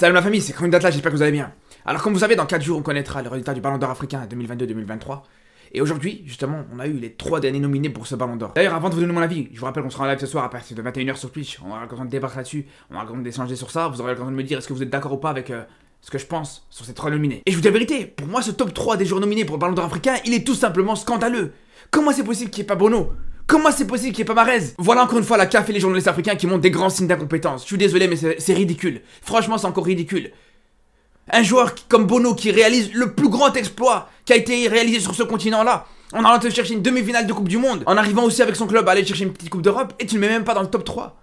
Salut la famille, c'est date là, j'espère que vous allez bien. Alors comme vous savez, dans 4 jours, on connaîtra le résultat du Ballon d'Or africain 2022-2023. Et aujourd'hui, justement, on a eu les 3 derniers nominés pour ce Ballon d'Or. D'ailleurs, avant de vous donner mon avis, je vous rappelle qu'on sera en live ce soir à partir de 21h sur Twitch. On aura l'occasion de débattre là-dessus, on aura l'occasion d'échanger sur ça, vous aurez l'occasion de me dire est-ce que vous êtes d'accord ou pas avec euh, ce que je pense sur ces 3 nominés. Et je vous dis la vérité, pour moi, ce top 3 des joueurs nominés pour le Ballon d'Or africain, il est tout simplement scandaleux. Comment c'est possible qu'il n'y ait pas Bono Comment c'est possible qu'il n'y ait pas Marez Voilà encore une fois la CAF et les journalistes africains qui montrent des grands signes d'incompétence. Je suis désolé, mais c'est ridicule. Franchement, c'est encore ridicule. Un joueur comme Bono qui réalise le plus grand exploit qui a été réalisé sur ce continent-là, en allant chercher une demi-finale de Coupe du Monde, en arrivant aussi avec son club à aller chercher une petite Coupe d'Europe, et tu ne mets même pas dans le top 3.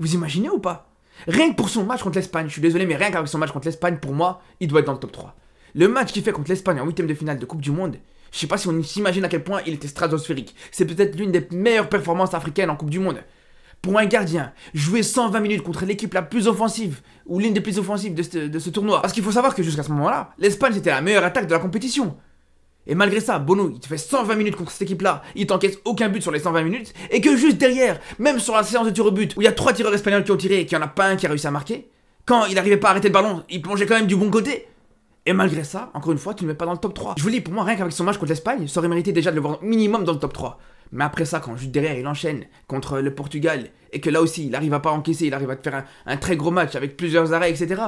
Vous imaginez ou pas Rien que pour son match contre l'Espagne, je suis désolé, mais rien qu'avec son match contre l'Espagne, pour moi, il doit être dans le top 3. Le match qu'il fait contre l'Espagne en huitième de finale de Coupe du Monde, je sais pas si on s'imagine à quel point il était stratosphérique. C'est peut-être l'une des meilleures performances africaines en Coupe du Monde. Pour un gardien, jouer 120 minutes contre l'équipe la plus offensive, ou l'une des plus offensives de ce, tournoi. Parce qu'il faut savoir que jusqu'à ce moment-là, l'Espagne c'était la meilleure attaque de la compétition. Et malgré ça, Bono, il te fait 120 minutes contre cette équipe-là, il t'encaisse aucun but sur les 120 minutes, et que juste derrière, même sur la séance de tir au but, où il y a trois tireurs espagnols qui ont tiré et qu'il n'y en a pas un qui a réussi à marquer, quand il n'arrivait pas à arrêter le ballon, il plongeait quand même du bon côté. Et malgré ça, encore une fois, tu ne mets pas dans le top 3. Je vous dis, pour moi, rien qu'avec son match contre l'Espagne, ça aurait mérité déjà de le voir minimum dans le top 3. Mais après ça, quand juste derrière il enchaîne contre le Portugal, et que là aussi il arrive à pas encaisser, il arrive à te faire un, très gros match avec plusieurs arrêts, etc.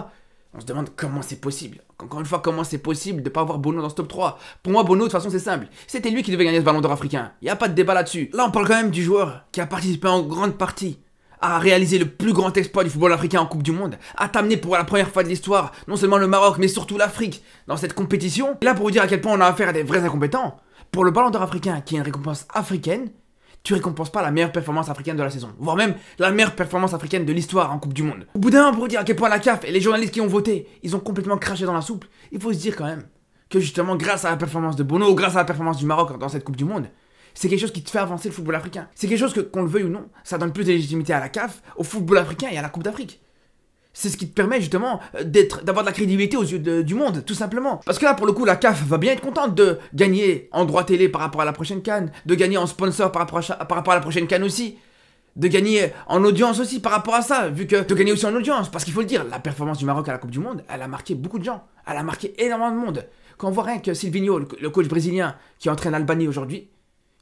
On se demande comment c'est possible. Encore une fois, comment c'est possible de ne pas avoir Bono dans ce top 3 Pour moi, Bono, de toute façon, c'est simple. C'était lui qui devait gagner ce ballon d'or africain. Il n'y a pas de débat là-dessus. Là, on parle quand même du joueur qui a participé en grande partie à réaliser le plus grand exploit du football africain en Coupe du Monde, à t'amener pour la première fois de l'histoire, non seulement le Maroc, mais surtout l'Afrique, dans cette compétition. Et là, pour vous dire à quel point on a affaire à des vrais incompétents, pour le Ballon d'Or africain, qui est une récompense africaine, tu récompenses pas la meilleure performance africaine de la saison, voire même la meilleure performance africaine de l'histoire en Coupe du Monde. Au bout d'un moment, pour vous dire à quel point la CAF et les journalistes qui ont voté, ils ont complètement craché dans la soupe, il faut se dire quand même que justement, grâce à la performance de Bono, grâce à la performance du Maroc dans cette Coupe du Monde, c'est quelque chose qui te fait avancer le football africain. C'est quelque chose que, qu'on le veuille ou non, ça donne plus de légitimité à la CAF, au football africain et à la Coupe d'Afrique. C'est ce qui te permet justement d'être, d'avoir de la crédibilité aux yeux du monde, tout simplement. Parce que là, pour le coup, la CAF va bien être contente de gagner en droit télé par rapport à la prochaine CAN, de gagner en sponsor par rapport à, par rapport à la prochaine CAN aussi de gagner en audience aussi par rapport à ça, vu que de gagner aussi en audience, parce qu'il faut le dire, la performance du Maroc à la Coupe du Monde, elle a marqué beaucoup de gens, elle a marqué énormément de monde. Quand on voit rien que Silvino, le coach brésilien qui entraîne l'Albanie aujourd'hui,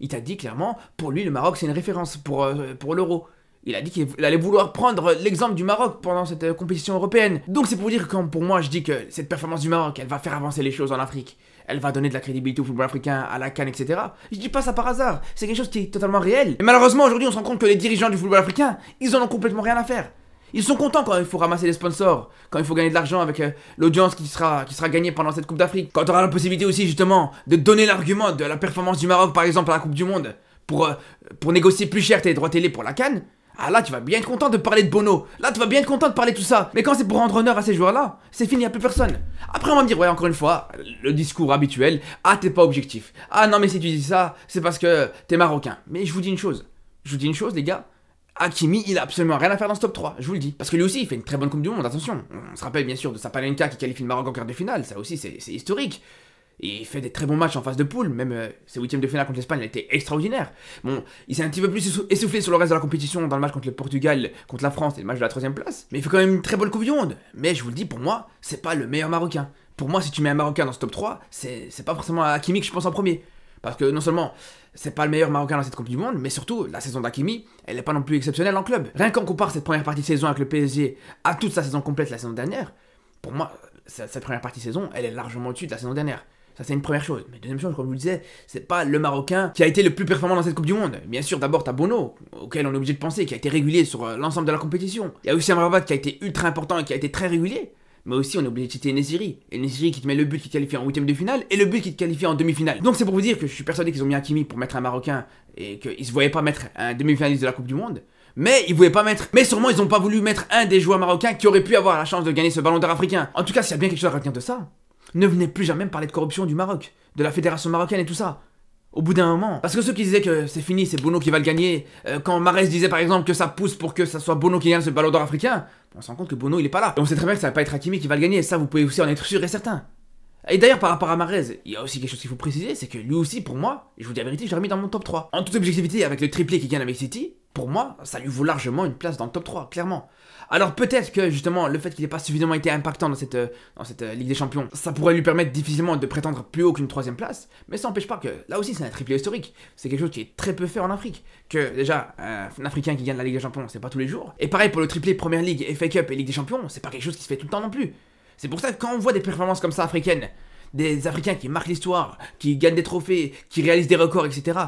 il t'a dit clairement, pour lui, le Maroc, c'est une référence pour, euh, pour l'euro. Il a dit qu'il allait vouloir prendre l'exemple du Maroc pendant cette euh, compétition européenne. Donc c'est pour dire que pour moi, je dis que cette performance du Maroc, elle va faire avancer les choses en Afrique. Elle va donner de la crédibilité au football africain, à la Cannes, etc. Je dis pas ça par hasard, c'est quelque chose qui est totalement réel. Et malheureusement, aujourd'hui, on se rend compte que les dirigeants du football africain, ils en ont complètement rien à faire. Ils sont contents quand il faut ramasser les sponsors, quand il faut gagner de l'argent avec euh, l'audience qui sera, qui sera gagnée pendant cette Coupe d'Afrique. Quand on aura la possibilité aussi justement de donner l'argument de la performance du Maroc par exemple à la Coupe du Monde pour, euh, pour négocier plus cher tes droits télé pour la Cannes. Ah là tu vas bien être content de parler de Bono, là tu vas bien être content de parler de tout ça. Mais quand c'est pour rendre honneur à ces joueurs-là, c'est fini, il a plus personne. Après on va me dire, ouais encore une fois, le discours habituel, ah t'es pas objectif. Ah non mais si tu dis ça, c'est parce que t'es marocain. Mais je vous dis une chose, je vous dis une chose les gars, Hakimi, il a absolument rien à faire dans ce top 3, je vous le dis. Parce que lui aussi, il fait une très bonne Coupe du Monde, attention. On se rappelle bien sûr de Sapalenka qui qualifie le Maroc en quart de finale, ça aussi c'est historique. il fait des très bons matchs en phase de poule, même euh, ses huitièmes de finale contre l'Espagne, il a extraordinaire. Bon, il s'est un petit peu plus essoufflé sur le reste de la compétition dans le match contre le Portugal, contre la France et le match de la troisième place. Mais il fait quand même une très bonne Coupe du Monde. Mais je vous le dis, pour moi, c'est pas le meilleur Marocain. Pour moi, si tu mets un Marocain dans ce top 3, c'est pas forcément à Hakimi que je pense en premier. Parce que non seulement c'est pas le meilleur Marocain dans cette Coupe du Monde, mais surtout la saison d'Akimi, elle n'est pas non plus exceptionnelle en club. Rien qu'en compare cette première partie de saison avec le PSG à toute sa saison complète la saison dernière, pour moi, cette première partie de saison, elle est largement au-dessus de la saison dernière. Ça, c'est une première chose. Mais deuxième chose, comme je vous le disais, c'est pas le Marocain qui a été le plus performant dans cette Coupe du Monde. Bien sûr, d'abord, t'as Bono, auquel on est obligé de penser, qui a été régulier sur euh, l'ensemble de la compétition. Il y a aussi Amrabat qui a été ultra important et qui a été très régulier mais aussi on est obligé de citer Nesiri. Et Nesiri qui te met le but qui te qualifie en huitième de finale et le but qui te qualifie en demi-finale. Donc c'est pour vous dire que je suis persuadé qu'ils ont mis Hakimi pour mettre un Marocain et qu'ils se voyaient pas mettre un demi-finaliste de la Coupe du Monde. Mais ils voulaient pas mettre. Mais sûrement ils ont pas voulu mettre un des joueurs marocains qui aurait pu avoir la chance de gagner ce ballon d'or africain. En tout cas, s'il y a bien quelque chose à retenir de ça, ne venez plus jamais me parler de corruption du Maroc, de la fédération marocaine et tout ça. Au bout d'un moment. Parce que ceux qui disaient que c'est fini, c'est Bono qui va le gagner, euh, quand Marès disait par exemple que ça pousse pour que ça soit Bono qui gagne ce ballon d'or africain, on s'en rend compte que Bono il est pas là. Et on sait très bien que ça va pas être Hakimi qui va le gagner, et ça vous pouvez aussi en être sûr et certain. Et d'ailleurs, par rapport à Marez, il y a aussi quelque chose qu'il faut préciser, c'est que lui aussi, pour moi, et je vous dis la vérité, je l'ai remis dans mon top 3. En toute objectivité, avec le triplé qui gagne avec City, pour moi, ça lui vaut largement une place dans le top 3, clairement. Alors peut-être que justement le fait qu'il n'ait pas suffisamment été impactant dans cette, euh, dans cette euh, Ligue des Champions, ça pourrait lui permettre difficilement de prétendre plus haut qu'une troisième place, mais ça n'empêche pas que là aussi c'est un triplé historique, c'est quelque chose qui est très peu fait en Afrique, que déjà un Africain qui gagne la Ligue des Champions c'est pas tous les jours, et pareil pour le triplé Première Ligue, FA Cup et Ligue des Champions, c'est pas quelque chose qui se fait tout le temps non plus. C'est pour ça que quand on voit des performances comme ça africaines, des Africains qui marquent l'histoire, qui gagnent des trophées, qui réalisent des records, etc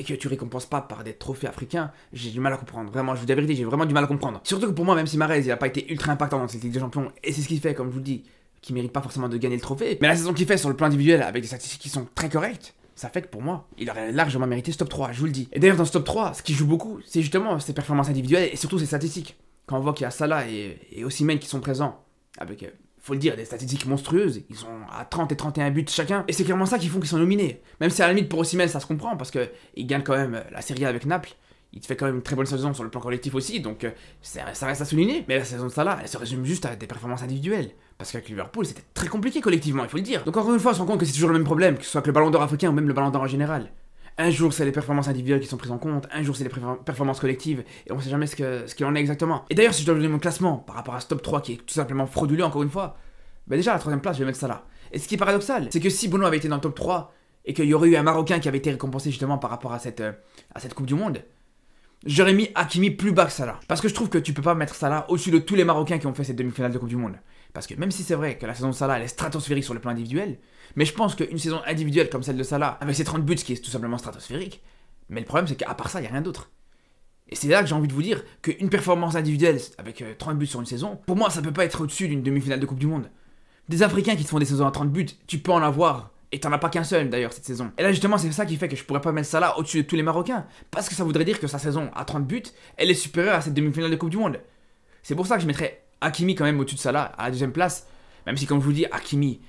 et que tu récompenses pas par des trophées africains, j'ai du mal à comprendre. Vraiment, je vous dis la vérité, j'ai vraiment du mal à comprendre. Surtout que pour moi, même si Marez, il a pas été ultra impactant dans cette Ligue des Champions, et c'est ce qu'il fait, comme je vous le dis, qui mérite pas forcément de gagner le trophée, mais la saison qu'il fait sur le plan individuel, avec des statistiques qui sont très correctes, ça fait que pour moi, il aurait largement mérité ce top 3, je vous le dis. Et d'ailleurs, dans ce top 3, ce qui joue beaucoup, c'est justement ses performances individuelles et surtout ses statistiques. Quand on voit qu'il y a Salah et, aussi qui sont présents, avec euh, faut le dire, des statistiques monstrueuses. Ils sont à 30 et 31 buts chacun. Et c'est clairement ça qui font qu'ils sont nominés. Même si à la limite pour Osimhen, ça se comprend parce que il gagne quand même euh, la Serie A avec Naples. Il fait quand même une très bonne saison sur le plan collectif aussi, donc euh, ça, reste à souligner. Mais la saison de Salah, elle se résume juste à des performances individuelles. Parce qu'avec Liverpool, c'était très compliqué collectivement, il faut le dire. Donc encore une fois, on se rend compte que c'est toujours le même problème, que ce soit que le ballon d'or africain ou même le ballon d'or en général. Un jour, c'est les performances individuelles qui sont prises en compte, un jour, c'est les performances collectives, et on sait jamais ce qu'il ce en est exactement. Et d'ailleurs, si je dois donner mon classement par rapport à ce top 3 qui est tout simplement frauduleux, encore une fois, bah déjà, à la troisième place, je vais mettre ça là. Et ce qui est paradoxal, c'est que si Bono avait été dans le top 3, et qu'il y aurait eu un Marocain qui avait été récompensé justement par rapport à cette, euh, à cette Coupe du Monde, j'aurais mis Hakimi plus bas que là. Parce que je trouve que tu peux pas mettre là au-dessus de tous les Marocains qui ont fait cette demi-finale de Coupe du Monde. Parce que même si c'est vrai que la saison de Salah elle est stratosphérique sur le plan individuel, mais je pense qu'une saison individuelle comme celle de Salah, avec ses 30 buts, qui est tout simplement stratosphérique, mais le problème c'est qu'à part ça, il n'y a rien d'autre. Et c'est là que j'ai envie de vous dire qu'une performance individuelle avec 30 euh, buts sur une saison, pour moi ça peut pas être au-dessus d'une demi-finale de Coupe du Monde. Des Africains qui te font des saisons à 30 buts, tu peux en avoir, et tu t'en as pas qu'un seul d'ailleurs cette saison. Et là justement c'est ça qui fait que je pourrais pas mettre Salah au-dessus de tous les Marocains. Parce que ça voudrait dire que sa saison à 30 buts, elle est supérieure à cette demi-finale de Coupe du Monde. C'est pour ça que je mettrais Hakimi quand même au-dessus de là, à la deuxième place, même si comme je vous dis, Hakimi,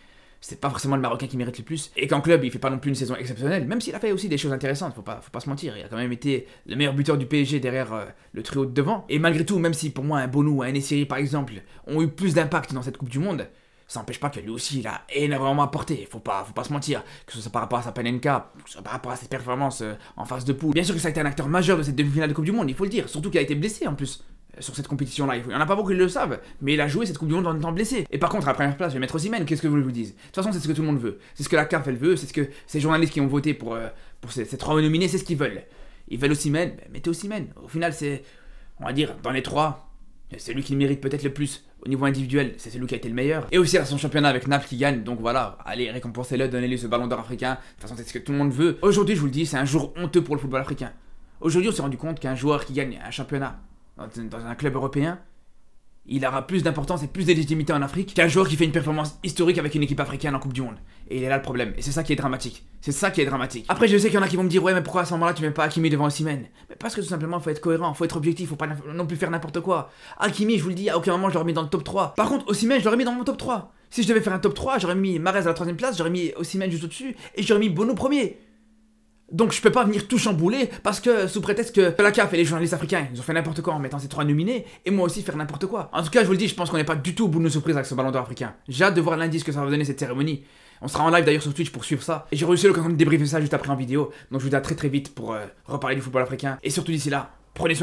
c'est pas forcément le Marocain qui mérite le plus. Et qu'en club, il fait pas non plus une saison exceptionnelle, même s'il a fait aussi des choses intéressantes, faut pas, faut pas se mentir. Il a quand même été le meilleur buteur du PSG derrière euh, le trio de devant. Et malgré tout, même si pour moi un Bonou, un Essiri par exemple, ont eu plus d'impact dans cette Coupe du Monde, ça n'empêche pas que lui aussi, il a énormément apporté. Faut pas, faut pas se mentir. Que ce soit par rapport à sa Panenka, que ce soit par rapport à ses performances euh, en phase de poule. Bien sûr que ça a été un acteur majeur de cette demi-finale de Coupe du Monde, il faut le dire. Surtout qu'il a été blessé en plus sur cette compétition-là. Il y en a pas beaucoup qui le savent, mais il a joué cette Coupe du Monde en étant blessé. Et par contre, à la première place, je vais mettre Osimhen, qu'est-ce que vous voulez vous De toute façon, c'est ce que tout le monde veut. C'est ce que la CAF, elle veut, c'est ce que ces journalistes qui ont voté pour, euh, pour ces, ces, trois nominés, c'est ce qu'ils veulent. Ils veulent Osimhen, ben, mettez Osimhen. Au final, c'est, on va dire, dans les trois, c'est lui qui le mérite peut-être le plus. Au niveau individuel, c'est celui qui a été le meilleur. Et aussi à son championnat avec Naples qui gagne. Donc voilà, allez, récompensez-le, donnez-lui ce ballon d'or africain. De toute façon, c'est ce que tout le monde veut. Aujourd'hui, je vous le dis, c'est un jour honteux pour le football africain. Aujourd'hui, on s'est rendu compte qu'un joueur qui gagne un championnat dans un club européen, il aura plus d'importance et plus de légitimité en Afrique qu'un joueur qui fait une performance historique avec une équipe africaine en Coupe du Monde. Et il est là le problème. Et c'est ça qui est dramatique. C'est ça qui est dramatique. Après, je sais qu'il y en a qui vont me dire Ouais, mais pourquoi à ce moment-là tu mets pas Hakimi devant Osimhen Mais parce que tout simplement, faut être cohérent, faut être objectif, faut pas non plus faire n'importe quoi. Hakimi, je vous le dis, à aucun moment je l'aurais mis dans le top 3. Par contre, Osimhen, je l'aurais mis dans mon top 3. Si je devais faire un top 3, j'aurais mis Marez à la troisième place, j'aurais mis Osimhen juste au-dessus et j'aurais mis Bono premier. Donc je peux pas venir tout chambouler parce que sous prétexte que la CAF et les journalistes africains, ils ont fait n'importe quoi en mettant ces trois nominés et moi aussi faire n'importe quoi. En tout cas, je vous le dis, je pense qu'on n'est pas du tout au bout de nos surprises avec ce ballon d'or africain. J'ai hâte de voir l'indice que ça va donner cette cérémonie. On sera en live d'ailleurs sur Twitch pour suivre ça. Et j'ai réussi le de de débriefer ça juste après en vidéo. Donc je vous dis à très très vite pour euh, reparler du football africain. Et surtout d'ici là, prenez soin de